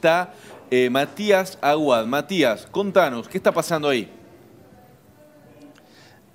está eh, Matías Aguad. Matías, contanos, ¿qué está pasando ahí?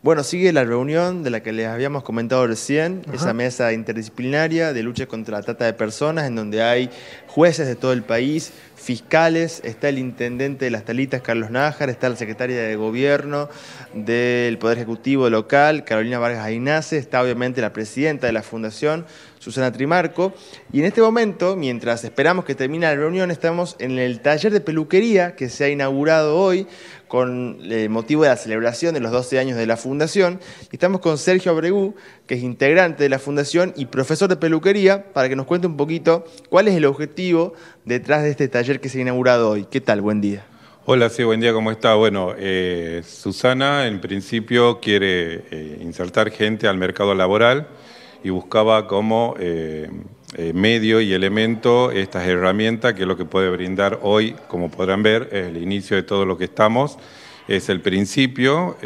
Bueno, sigue la reunión de la que les habíamos comentado recién, esa mesa interdisciplinaria de lucha contra la trata de personas, en donde hay jueces de todo el país, fiscales, está el intendente de las Talitas, Carlos Nájar, está la secretaria de Gobierno del Poder Ejecutivo local, Carolina Vargas Ainace, está obviamente la presidenta de la Fundación, Susana Trimarco. Y en este momento, mientras esperamos que termine la reunión, estamos en el taller de peluquería que se ha inaugurado hoy con el eh, motivo de la celebración de los 12 años de la Fundación. Y estamos con Sergio Abregú, que es integrante de la Fundación y profesor de peluquería, para que nos cuente un poquito cuál es el objetivo detrás de este taller que se ha inaugurado hoy. ¿Qué tal? Buen día. Hola, sí, buen día, ¿cómo está? Bueno, eh, Susana en principio quiere eh, insertar gente al mercado laboral y buscaba como eh, medio y elemento estas herramientas que es lo que puede brindar hoy, como podrán ver, el inicio de todo lo que estamos, es el principio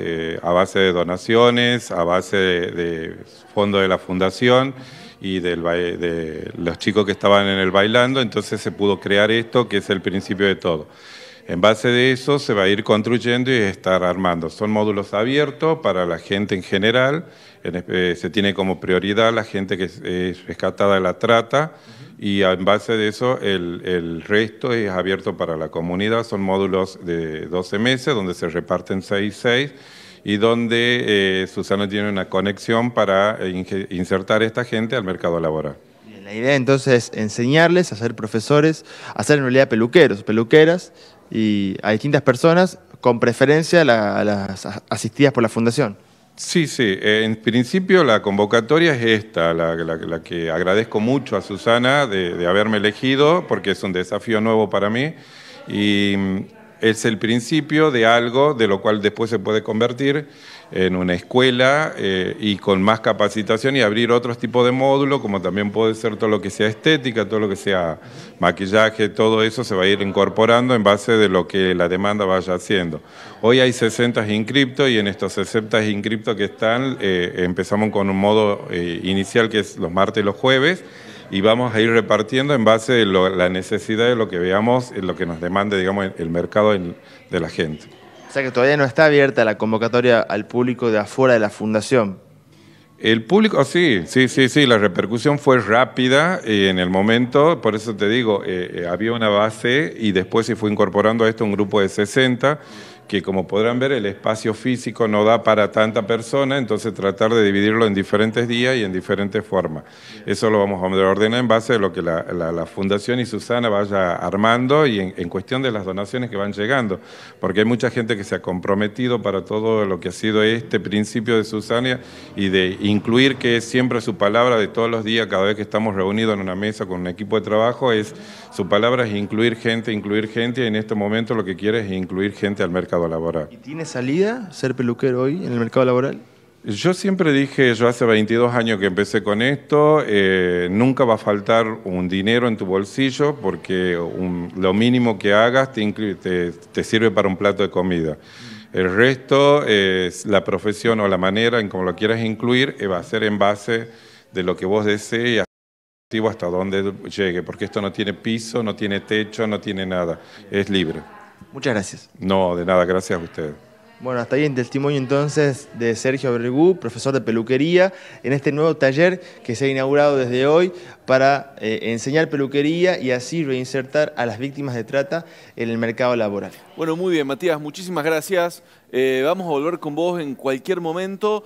a base de donaciones, a base de, de fondo de la fundación y de los chicos que estaban en el bailando, entonces se pudo crear esto que es el principio de todo. En base de eso se va a ir construyendo y estar armando. Son módulos abiertos para la gente en general. se tiene como prioridad la gente que es rescatada de la trata y en base de eso el, resto es abierto para la comunidad. Son módulos de 12 meses donde se reparten 6 y 6 y donde eh, Susana tiene una conexión para insertar a esta gente al mercado laboral. La idea entonces es enseñarles a ser profesores, a ser en realidad peluqueros, peluqueras y a distintas personas, con preferencia a las asistidas por la fundación. Sí, sí. Eh, en principio la convocatoria es esta, la, que agradezco mucho a Susana de, de, haberme elegido, porque es un desafío nuevo para mí. Y es el principio de algo de lo cual después se puede convertir en una escuela eh, y con más capacitación y abrir otros tipos de módulos, como también puede ser todo lo que sea estética, todo lo que sea maquillaje, todo eso se va a ir incorporando en base de lo que la demanda vaya haciendo. Hoy hay 60 inscriptos y en estos 60 inscriptos que están eh, empezamos con un modo eh, inicial que es los martes y los jueves y vamos a ir repartiendo en base a la necesidad de lo que veamos, en lo que nos demande, digamos, el, mercado de la gente. O sea que todavía no está abierta la convocatoria al público de afuera de la fundación. El público, oh, sí, sí, sí, sí, la repercusión fue rápida eh, en el momento, por eso te digo, eh, eh, había una base y después se fue incorporando a esto un grupo de 60 que como podrán ver el espacio físico no da para tanta persona, entonces tratar de dividirlo en diferentes días y en diferentes formas. Eso lo vamos a ordenar en base a lo que la, Fundación y Susana vaya armando y en, cuestión de las donaciones que van llegando, porque hay mucha gente que se ha comprometido para todo lo que ha sido este principio de Susana y de incluir que es siempre su palabra de todos los días, cada vez que estamos reunidos en una mesa con un equipo de trabajo, es su palabra es incluir gente, incluir gente, y en este momento lo que quiere es incluir gente al mercado laboral. ¿Y tiene salida ser peluquero hoy en el mercado laboral? Yo siempre dije, yo hace 22 años que empecé con esto, eh, nunca va a faltar un dinero en tu bolsillo porque lo mínimo que hagas te, sirve para un plato de comida. El resto, es eh, la profesión o la manera en cómo lo quieras incluir, eh, va a ser en base de lo que vos desees y hasta dónde llegue, porque esto no tiene piso, no tiene techo, no tiene nada, es libre. Muchas gracias. No, de nada, gracias a usted. Bueno, hasta ahí el testimonio entonces de Sergio Bergu, profesor de peluquería, en este nuevo taller que se ha inaugurado desde hoy para eh, enseñar peluquería y así reinsertar a las víctimas de trata en el mercado laboral. Bueno, muy bien, Matías, muchísimas gracias. Eh, vamos a volver con vos en cualquier momento.